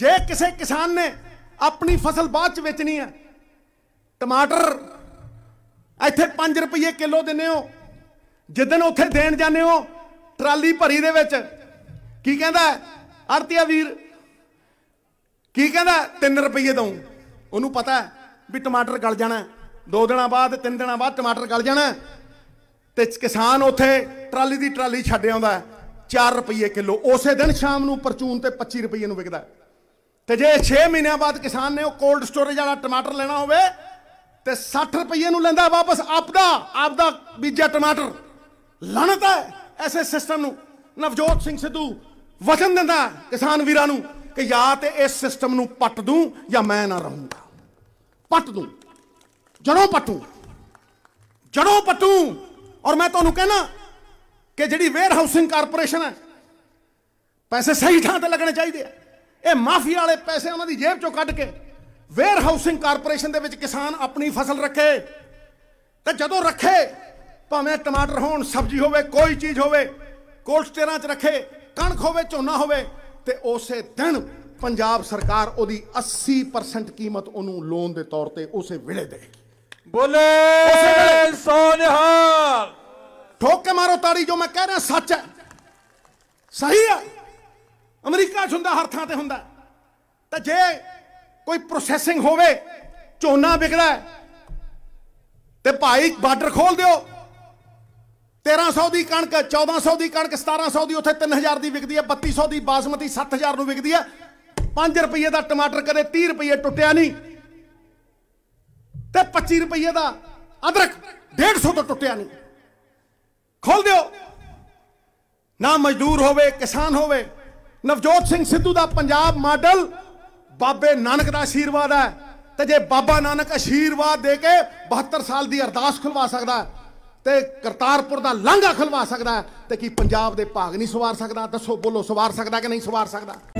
ਜੇ ਕਿਸੇ ਕਿਸਾਨ ਨੇ ਆਪਣੀ ਫਸਲ ਬਾਅਦ ਚ ਵੇਚਣੀ ਹੈ ਟਮਾਟਰ ਇੱਥੇ 5 ਰੁਪਏ ਕਿਲੋ ਦਿੰਨੇ ਹੋ ਜਿੱਦਨ ਉੱਥੇ ਦੇਣ ਜਾਂਦੇ ਹੋ ਟਰਾਲੀ ਭਰੀ ਦੇ ਵਿੱਚ ਕੀ ਕਹਿੰਦਾ ਆਰਤੀਆ ਵੀਰ ਕੀ ਕਹਿੰਦਾ 3 ਰੁਪਏ ਦਊ ਉਹਨੂੰ ਪਤਾ ਵੀ ਟਮਾਟਰ ਗਲ ਜਾਣਾ ਦੋ ਦਿਨਾਂ ਬਾਅਦ ਤਿੰਨ ਦਿਨਾਂ ਬਾਅਦ ਟਮਾਟਰ ਗਲ ਜਾਣਾ ਤੇ ਕਿਸਾਨ ਉੱਥੇ ਟਰਾਲੀ ਦੀ ਟਰਾਲੀ ਛੱਡ ਆਉਂਦਾ 4 ਰੁਪਏ ਕਿਲੋ ਉਸੇ ਦਿਨ ਸ਼ਾਮ ਨੂੰ ਪਰਚੂਨ ਤੇ 25 ਰੁਪਏ ਨੂੰ ਵਿਕਦਾ ਤੇ ਜੇ 6 ਮਹੀਨਿਆਂ ਬਾਅਦ ਕਿਸਾਨ ਨੇ ਉਹ ਕੋਲਡ ਸਟੋਰੇਜ ਵਾਲਾ ਟਮਾਟਰ ਲੈਣਾ ਹੋਵੇ ਤੇ 60 ਰੁਪਏ ਨੂੰ ਲੈਂਦਾ ਵਾਪਸ ਆਪਦਾ ਆਪਦਾ ਬੀਜਾ ਟਮਾਟਰ ਲਣਤ ਹੈ ਐਸੇ ਸਿਸਟਮ ਨੂੰ ਨਵਜੋਤ ਸਿੰਘ ਸਿੱਧੂ ਵਚਨ ਦਿੰਦਾ ਕਿਸਾਨ ਵੀਰਾਂ ਨੂੰ ਕਿ ਜਾਂ ਤੇ ਇਸ ਸਿਸਟਮ ਨੂੰ ਪੱਟ ਦੂੰ ਜਾਂ ਮੈਂ ਨਾ ਰਹੂੰਗਾ ਪੱਟ ਦੂੰ ਜੜੋਂ ਪੱਟੂ ਜੜੋਂ ਪੱਟੂ ਔਰ ਮੈਂ ਤੁਹਾਨੂੰ ਕਹਿਣਾ ਕਿ ਜਿਹੜੀ ਵੇਅਰ ਹਾਊਸਿੰਗ ਕਾਰਪੋਰੇਸ਼ਨ ਹੈ ਪੈਸੇ ਸਹੀ ਥਾਂ ਤੇ ਲੱਗਣੇ ਚਾਹੀਦੇ ਆ ਇਹ ਮਾਫੀਆ ਵਾਲੇ ਪੈਸੇ ਉਹਨਾਂ ਦੀ ਜੇਬ ਚੋਂ ਕੱਢ ਕੇ ਵੇਅਰ ਹਾਊਸਿੰਗ ਕਾਰਪੋਰੇਸ਼ਨ ਦੇ ਵਿੱਚ ਕਿਸਾਨ ਆਪਣੀ ਫਸਲ ਰੱਖੇ ਤੇ ਜਦੋਂ ਰੱਖੇ ਭਾਵੇਂ ਟਮਾਟਰ ਹੋਣ ਸਬਜ਼ੀ ਹੋਵੇ ਕੋਈ ਚੀਜ਼ ਹੋਵੇ ਕੋਲਡ ਸਟੇਰਾਂ 'ਚ ਰੱਖੇ ਕਣਕ ਹੋਵੇ ਝੋਨਾ ਹੋਵੇ ਤੇ ਉਸੇ ਦਿਨ ਪੰਜਾਬ ਸਰਕਾਰ ਉਹਦੀ 80% ਕੀਮਤ ਉਹਨੂੰ ਲੋਨ ਦੇ ਤੌਰ ਤੇ ਉਸੇ ਵੇਲੇ ਦੇਗੀ ਬੋਲੇ ਸੋਨਹਾਰ ਠੋਕ ਕੇ ਮਾਰੋ ਤਾੜੀ ਜੋ ਮੈਂ ਕਹਿ ਰਿਹਾ ਸੱਚ ਹੈ ਸਹੀ ਹੈ ਅਮਰੀਕਾ 'ਚ ਹੁੰਦਾ ਹਰ ਥਾਂ ਤੇ ਹੁੰਦਾ ਤਾਂ ਜੇ ਕੋਈ ਪ੍ਰੋਸੈਸਿੰਗ ਹੋਵੇ ਝੋਨਾ ਵਿਕਦਾ ਤੇ ਭਾਈ ਬਾਰਡਰ ਖੋਲ ਦਿਓ 1300 ਦੀ ਕਣਕ 1400 ਦੀ ਕਣਕ 1700 ਦੀ ਉੱਥੇ 3000 ਦੀ ਵਿਕਦੀ ਹੈ 3200 ਦੀ ਬਾਸਮਤੀ 7000 ਨੂੰ ਵਿਕਦੀ ਹੈ 5 ਰੁਪਏ ਦਾ ਟਮਾਟਰ ਕਦੇ 30 ਰੁਪਏ ਟੁੱਟਿਆ ਨਹੀਂ ਤੇ 25 ਰੁਪਏ ਦਾ ਅਦਰਕ 150 ਤੋਂ ਟੁੱਟਿਆ ਨਹੀਂ ਖੋਲ ਦਿਓ ਨਾ ਮਜ਼ਦੂਰ ਹੋਵੇ ਕਿਸਾਨ ਹੋਵੇ ਨਵਜੋਤ ਸਿੰਘ ਸਿੱਧੂ ਦਾ ਪੰਜਾਬ ਮਾਡਲ ਬਾਬੇ ਨਾਨਕ ਦਾ ਆਸ਼ੀਰਵਾਦ ਹੈ ਤੇ ਜੇ ਬਾਬਾ ਨਾਨਕ ਆਸ਼ੀਰਵਾਦ ਦੇ ਕੇ 72 ਸਾਲ ਦੀ ਅਰਦਾਸ ਖੁਲਵਾ ਸਕਦਾ ਤੇ ਕਰਤਾਰਪੁਰ ਦਾ ਲਾਂਘਾ ਖੁਲਵਾ ਸਕਦਾ ਤੇ ਕੀ ਪੰਜਾਬ ਦੇ ਭਾਗ ਨਹੀਂ ਸਵਾਰ ਸਕਦਾ ਦੱਸੋ ਬੋਲੋ ਸਵਾਰ ਸਕਦਾ ਕਿ ਨਹੀਂ ਸਵਾਰ ਸਕਦਾ